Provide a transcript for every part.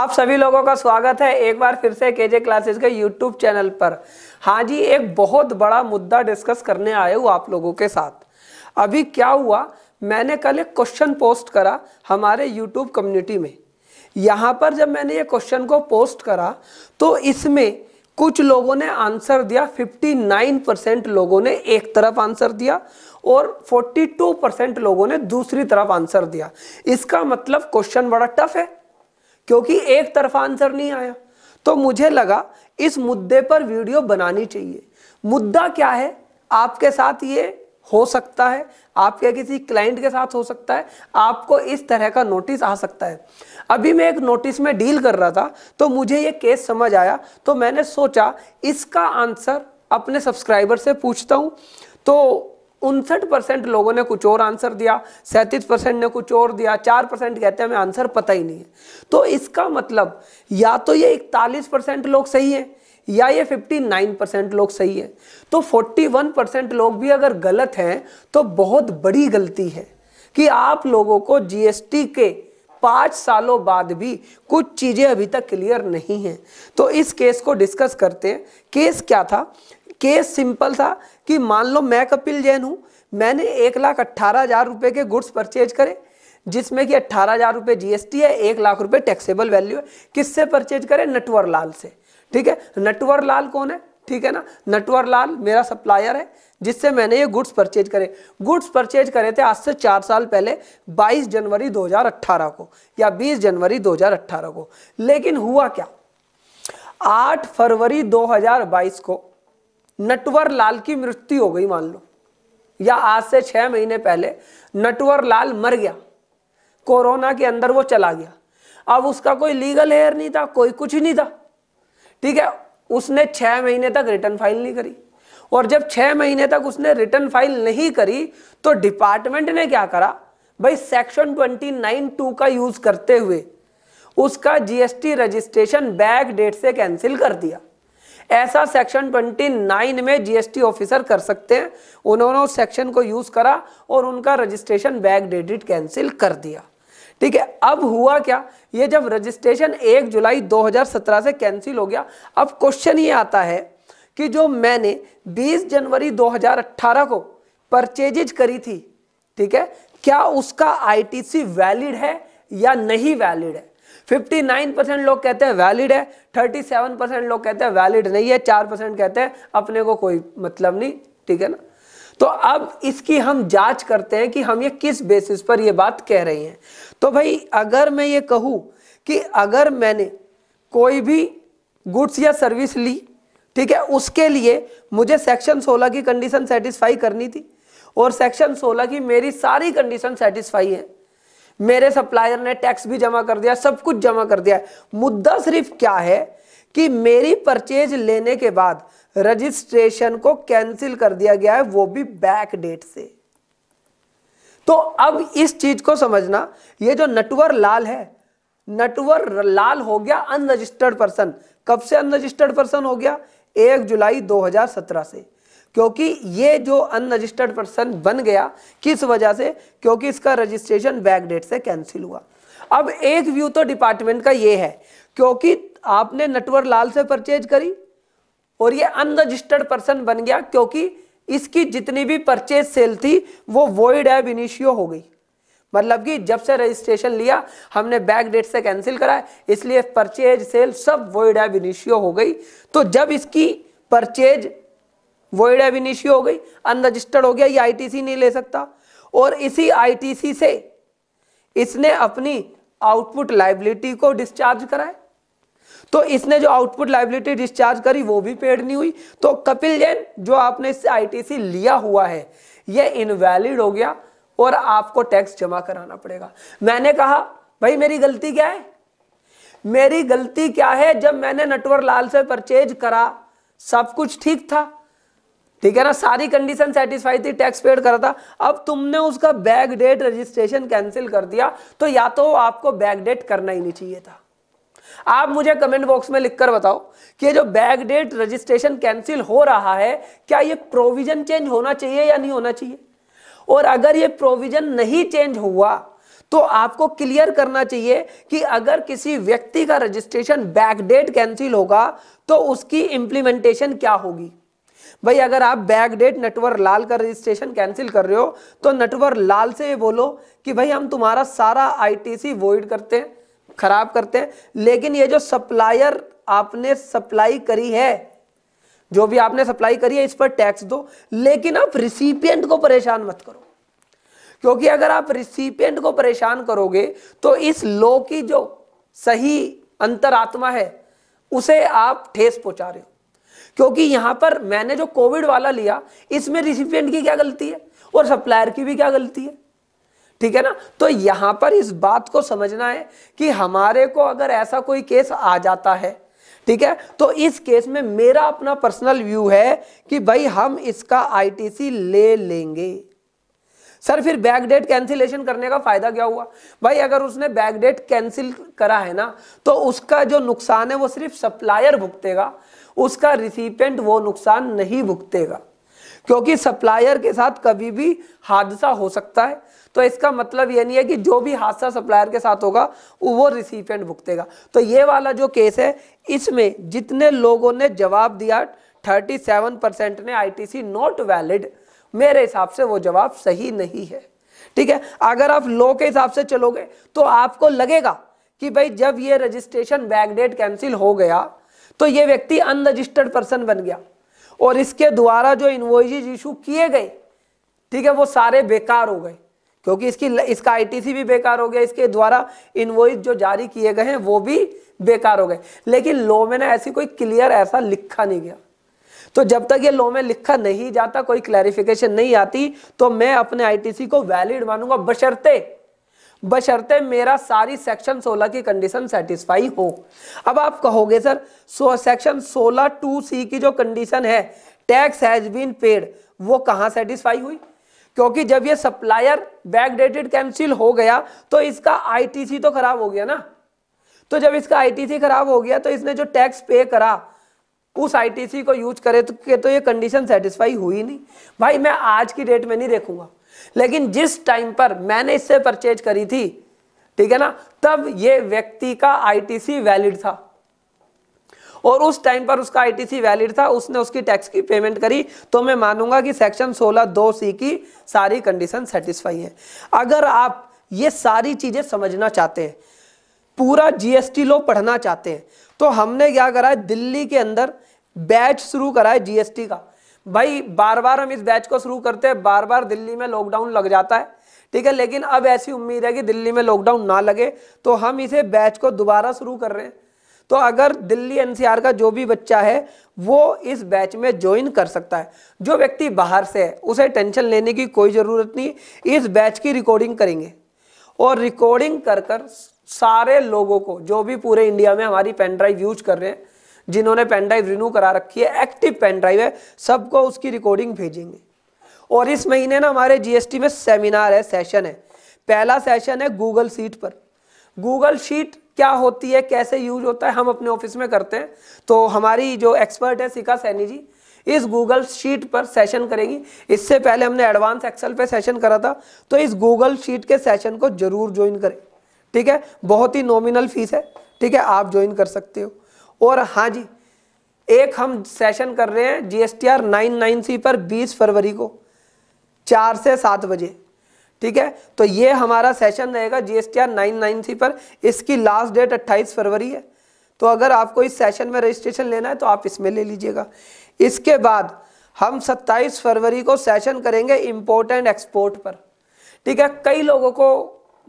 आप सभी लोगों का स्वागत है एक बार फिर से केजे क्लासेस के यूट्यूब चैनल पर हाँ जी एक बहुत बड़ा मुद्दा डिस्कस करने आए हूँ आप लोगों के साथ अभी क्या हुआ मैंने कल एक क्वेश्चन पोस्ट करा हमारे यूट्यूब कम्युनिटी में यहाँ पर जब मैंने ये क्वेश्चन को पोस्ट करा तो इसमें कुछ लोगों ने आंसर दिया 59 परसेंट लोगों ने एक तरफ आंसर दिया और 42 परसेंट लोगों ने दूसरी तरफ आंसर दिया इसका मतलब क्वेश्चन बड़ा टफ है क्योंकि एक तरफ आंसर नहीं आया तो मुझे लगा इस मुद्दे पर वीडियो बनानी चाहिए मुद्दा क्या है आपके साथ ये हो सकता है आपके किसी क्लाइंट के साथ हो सकता है आपको इस तरह का नोटिस आ सकता है अभी मैं एक नोटिस में डील कर रहा था तो मुझे ये केस समझ आया तो मैंने सोचा इसका आंसर अपने सब्सक्राइबर से पूछता हूँ तो उनसठ परसेंट लोगों ने कुछ और आंसर दिया सैंतीस परसेंट ने कुछ और दिया चार परसेंट कहते हैं हमें आंसर पता ही नहीं है तो इसका मतलब या तो ये इकतालीस परसेंट लोग सही है या ये 59 परसेंट लोग सही है तो 41 परसेंट लोग भी अगर गलत हैं तो बहुत बड़ी गलती है कि आप लोगों को जीएसटी के पाँच सालों बाद भी कुछ चीज़ें अभी तक क्लियर नहीं हैं तो इस केस को डिस्कस करते हैं केस क्या था केस सिंपल था कि मान लो मैं कपिल जैन हूँ मैंने एक लाख अट्ठारह हज़ार रुपये के गुड्स परचेज करे जिसमें कि अट्ठारह हज़ार रुपये टी है एक लाख रुपये टैक्सेबल वैल्यू है किससे परचेज करे नटवर लाल से ठीक है नटवर लाल कौन है ठीक है ना नटवर लाल मेरा सप्लायर है जिससे मैंने ये गुड्स परचेज करे गुड्स परचेज करे थे आज से चार साल पहले 22 जनवरी 2018 को या 20 जनवरी 2018 को लेकिन हुआ क्या 8 फरवरी 2022 को नटवर लाल की मृत्यु हो गई मान लो या आज से छः महीने पहले नटवर लाल मर गया कोरोना के अंदर वो चला गया अब उसका कोई लीगल हेयर नहीं था कोई कुछ ही नहीं था ठीक है उसने छह महीने तक रिटर्न फाइल नहीं करी और जब छह महीने तक उसने रिटर्न फाइल नहीं करी तो डिपार्टमेंट ने क्या करा भाई सेक्शन ट्वेंटी नाइन टू का यूज़ करते हुए उसका जीएसटी रजिस्ट्रेशन बैक डेट से कैंसिल कर दिया ऐसा सेक्शन 29 में जीएसटी ऑफिसर कर सकते हैं उन्होंने उस सेक्शन को यूज करा और उनका रजिस्ट्रेशन बैक डेडिट कैंसिल कर दिया ठीक है अब हुआ क्या ये जब रजिस्ट्रेशन 1 जुलाई 2017 से कैंसिल हो गया अब क्वेश्चन ये आता है कि जो मैंने 20 जनवरी 2018 को परचेजेज करी थी ठीक है क्या उसका आईटीसी वैलिड है या नहीं वैलिड है 59 परसेंट लोग कहते हैं वैलिड है 37 परसेंट लोग कहते हैं वैलिड नहीं है 4 परसेंट कहते हैं अपने को कोई मतलब नहीं ठीक है ना तो अब इसकी हम जांच करते हैं कि हम ये किस बेसिस पर ये बात कह रहे हैं तो भाई अगर मैं ये कहूँ कि अगर मैंने कोई भी गुड्स या सर्विस ली ठीक है उसके लिए मुझे सेक्शन 16 की कंडीशन सेटिस्फाई करनी थी और सेक्शन 16 की मेरी सारी कंडीशन सेटिस्फाई है मेरे सप्लायर ने टैक्स भी जमा कर दिया सब कुछ जमा कर दिया मुद्दा सिर्फ क्या है कि मेरी परचेज लेने के बाद रजिस्ट्रेशन को कैंसिल कर दिया गया है वो भी बैक डेट से तो अब इस चीज को समझना ये जो नटवर लाल है नटवर लाल हो गया अनरजिस्टर्ड पर्सन कब से अनरजिस्टर्ड पर्सन हो गया एक जुलाई 2017 से क्योंकि ये जो अनरजिस्टर्ड पर्सन बन गया किस वजह से क्योंकि इसका रजिस्ट्रेशन बैक डेट से कैंसिल हुआ अब एक व्यू तो डिपार्टमेंट का ये है क्योंकि आपने नटवर लाल से परचेज करी और ये अनरजिस्टर्ड पर्सन बन गया क्योंकि इसकी जितनी भी परचेज सेल थी वो वॉइड एब इनिशियो हो गई मतलब कि जब से रजिस्ट्रेशन लिया हमने बैक डेट से कैंसिल कराया इसलिए परचेज सेल सब वॉइड एब इनिशियो हो गई तो जब इसकी परचेज वॉइड एविनिशियो हो गई अनरजिस्टर्ड हो गया ये आईटीसी नहीं ले सकता और इसी आईटीसी से इसने अपनी आउटपुट लाइबिलिटी को डिस्चार्ज कराए तो इसने जो आउटपुट लाइबिलिटी डिस्चार्ज करी वो भी पेड नहीं हुई तो कपिल जैन जो आपने इससे आईटीसी लिया हुआ है ये इनवैलिड हो गया और आपको टैक्स जमा कराना पड़ेगा मैंने कहा भाई मेरी गलती क्या है मेरी गलती क्या है जब मैंने नटवर लाल से परचेज करा सब कुछ ठीक था ठीक है ना सारी कंडीशन सेटिस्फाई थी टैक्स पेड करा था अब तुमने उसका बैक डेट रजिस्ट्रेशन कैंसिल कर दिया तो या तो आपको बैक डेट करना ही नहीं चाहिए था आप मुझे कमेंट बॉक्स में लिखकर बताओ कि जो बैक डेट रजिस्ट्रेशन कैंसिल हो रहा है क्या ये प्रोविजन चेंज होना चाहिए या नहीं होना चाहिए और अगर ये प्रोविजन नहीं चेंज हुआ तो आपको क्लियर करना चाहिए कि अगर किसी व्यक्ति का रजिस्ट्रेशन बैक डेट कैंसिल होगा तो उसकी इंप्लीमेंटेशन क्या होगी भाई अगर आप बैक डेट नटवर लाल का रजिस्ट्रेशन कैंसिल कर रहे हो तो नटवर लाल से बोलो कि भाई हम तुम्हारा सारा आईटीसी वॉइड करते हैं खराब करते हैं लेकिन ये जो सप्लायर आपने सप्लाई करी है जो भी आपने सप्लाई करी है इस पर टैक्स दो लेकिन आप रिसिपियंट को परेशान मत करो क्योंकि अगर आप रिसिपियंट को परेशान करोगे तो इस लॉ की जो सही अंतरात्मा है उसे आप ठेस पहुंचा रहे हो क्योंकि यहां पर मैंने जो कोविड वाला लिया इसमें रिसिपियंट की क्या गलती है और सप्लायर की भी क्या गलती है ठीक है ना तो यहां पर इस बात को समझना है कि हमारे को अगर ऐसा कोई केस आ जाता है ठीक है तो इस केस में मेरा अपना पर्सनल व्यू है कि भाई हम इसका आईटीसी ले लेंगे सर फिर बैक डेट कैंसिलेशन करने का फायदा क्या हुआ भाई अगर उसने बैक डेट कैंसिल करा है ना तो उसका जो नुकसान है वो सिर्फ सप्लायर भुगतेगा उसका रिसिपेंट वो नुकसान नहीं भुगतेगा क्योंकि सप्लायर के साथ कभी भी हादसा हो सकता है तो इसका मतलब यह नहीं है कि जो भी हादसा सप्लायर के साथ होगा वो रिसिपेंट भुगतेगा तो ये वाला जो केस है इसमें जितने लोगों ने जवाब दिया 37 परसेंट ने आईटीसी नॉट वैलिड मेरे हिसाब से वो जवाब सही नहीं है ठीक है अगर आप लॉ के हिसाब से चलोगे तो आपको लगेगा कि भाई जब ये रजिस्ट्रेशन बैकडेट कैंसिल हो गया तो ये व्यक्ति अनरजिस्टर्ड पर्सन बन गया और इसके द्वारा जो इन्वॉइज इशू किए गए ठीक है वो सारे बेकार हो गए क्योंकि इसकी इसका आईटीसी भी बेकार हो गया इसके द्वारा इन्वॉइस जो जारी किए गए हैं वो भी बेकार हो गए लेकिन लॉ में ना ऐसी कोई क्लियर ऐसा लिखा नहीं गया तो जब तक ये लॉ में लिखा नहीं जाता कोई क्लैरिफिकेशन नहीं आती तो मैं अपने आईटीसी को वैलिड मानूंगा बशर्ते बशर्ते मेरा सारी सेक्शन 16 की कंडीशन सेटिस्फाई हो अब आप कहोगे sir so section 16 two C की जो कंडीशन है टैक्स हैज बीन पेड वो कहाँ सेटिस्फाई हुई क्योंकि जब ये सप्लायर बैकडेटेड कैंसिल हो गया तो इसका आईटीसी तो खराब हो गया ना तो जब इसका आईटीसी खराब हो गया तो इसने जो टैक्स पे करा उस आईटीसी को यूज करे तो के तो ये कंडीशन सेटिस्फाई हुई नहीं भाई मैं आज की डेट में नहीं देखूंगा लेकिन जिस टाइम पर मैंने इससे परचेज करी थी ठीक है ना तब ये व्यक्ति का आईटीसी वैलिड था और उस टाइम पर उसका आईटीसी वैलिड था उसने उसकी टैक्स की पेमेंट करी तो मैं मानूंगा कि सेक्शन 16 दो सी की सारी कंडीशन सेटिस्फाई है अगर आप ये सारी चीजें समझना चाहते हैं पूरा जीएसटी लो पढ़ना चाहते हैं तो हमने क्या करा है दिल्ली के अंदर बैच शुरू करा है जीएसटी का भाई बार बार हम इस बैच को शुरू करते हैं बार बार दिल्ली में लॉकडाउन लग जाता है ठीक है लेकिन अब ऐसी उम्मीद है कि दिल्ली में लॉकडाउन ना लगे तो हम इसे बैच को दोबारा शुरू कर रहे हैं तो अगर दिल्ली एनसीआर का जो भी बच्चा है वो इस बैच में ज्वाइन कर सकता है जो व्यक्ति बाहर से है उसे टेंशन लेने की कोई ज़रूरत नहीं इस बैच की रिकॉर्डिंग करेंगे और रिकॉर्डिंग कर कर सारे लोगों को जो भी पूरे इंडिया में हमारी पेन ड्राइव यूज कर रहे हैं जिन्होंने पेन ड्राइव रिन्यू करा रखी है एक्टिव पेन ड्राइव है सबको उसकी रिकॉर्डिंग भेजेंगे और इस महीने ना हमारे जीएसटी में सेमिनार है सेशन है पहला सेशन है गूगल सीट पर गूगल शीट क्या होती है कैसे यूज होता है हम अपने ऑफिस में करते हैं तो हमारी जो एक्सपर्ट है सिका सैनी जी इस गूगल शीट पर सेशन करेगी इससे पहले हमने एडवांस एक्सेल पे सेशन करा था तो इस गूगल शीट के सेशन को जरूर ज्वाइन करें ठीक है बहुत ही नॉमिनल फीस है ठीक है आप ज्वाइन कर सकते हो और हाँ जी एक हम सेशन कर रहे हैं जीएसटीआर 99C पर 20 फरवरी को चार से सात बजे ठीक है तो ये हमारा सेशन रहेगा जीएसटीआर 99C पर इसकी लास्ट डेट 28 फरवरी है तो अगर आपको इस सेशन में रजिस्ट्रेशन लेना है तो आप इसमें ले लीजिएगा इसके बाद हम 27 फरवरी को सेशन करेंगे इम्पोर्ट एंड एक्सपोर्ट पर ठीक है कई लोगों को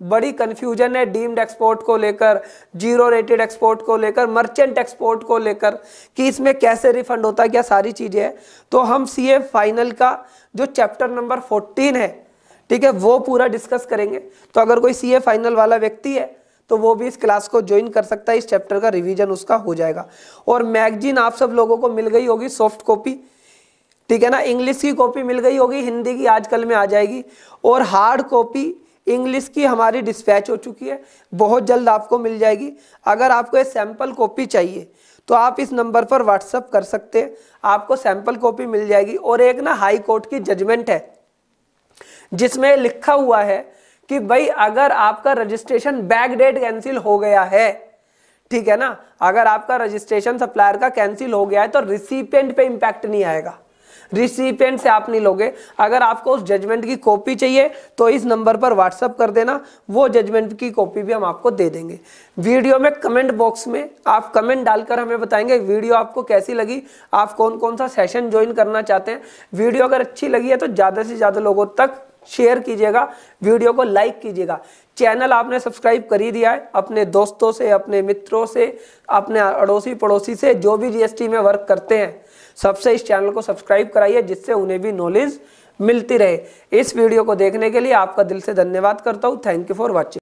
बड़ी कन्फ्यूजन है डीम्ड एक्सपोर्ट को लेकर जीरो रेटेड एक्सपोर्ट को लेकर मर्चेंट एक्सपोर्ट को लेकर कि इसमें कैसे रिफंड होता है क्या सारी चीज़ें हैं तो हम ए फाइनल का जो चैप्टर नंबर फोर्टीन है ठीक है वो पूरा डिस्कस करेंगे तो अगर कोई ए फाइनल वाला व्यक्ति है तो वो भी इस क्लास को ज्वाइन कर सकता है इस चैप्टर का रिविजन उसका हो जाएगा और मैगजीन आप सब लोगों को मिल गई होगी सॉफ्ट कॉपी ठीक है ना इंग्लिश की कॉपी मिल गई होगी हिंदी की आजकल में आ जाएगी और हार्ड कॉपी इंग्लिश की हमारी डिस्पैच हो चुकी है बहुत जल्द आपको मिल जाएगी अगर आपको ये सैम्पल कॉपी चाहिए तो आप इस नंबर पर व्हाट्सअप कर सकते हैं आपको सैम्पल कॉपी मिल जाएगी और एक ना हाई कोर्ट की जजमेंट है जिसमें लिखा हुआ है कि भाई अगर आपका रजिस्ट्रेशन बैक डेट कैंसिल हो गया है ठीक है ना अगर आपका रजिस्ट्रेशन सप्लायर का कैंसिल हो गया है तो रिसिपेंट पे इम्पैक्ट नहीं आएगा रिसिपेंट से आप नहीं लोगे अगर आपको उस जजमेंट की कॉपी चाहिए तो इस नंबर पर व्हाट्सअप कर देना वो जजमेंट की कॉपी भी हम आपको दे देंगे वीडियो में कमेंट बॉक्स में आप कमेंट डालकर हमें बताएंगे वीडियो आपको कैसी लगी आप कौन कौन सा सेशन ज्वाइन करना चाहते हैं वीडियो अगर अच्छी लगी है तो ज़्यादा से ज़्यादा लोगों तक शेयर कीजिएगा वीडियो को लाइक कीजिएगा चैनल आपने सब्सक्राइब कर ही दिया है अपने दोस्तों से अपने मित्रों से अपने अड़ोसी पड़ोसी से जो भी जीएसटी में वर्क करते हैं सबसे इस चैनल को सब्सक्राइब कराइए जिससे उन्हें भी नॉलेज मिलती रहे इस वीडियो को देखने के लिए आपका दिल से धन्यवाद करता हूँ थैंक यू फॉर वॉचिंग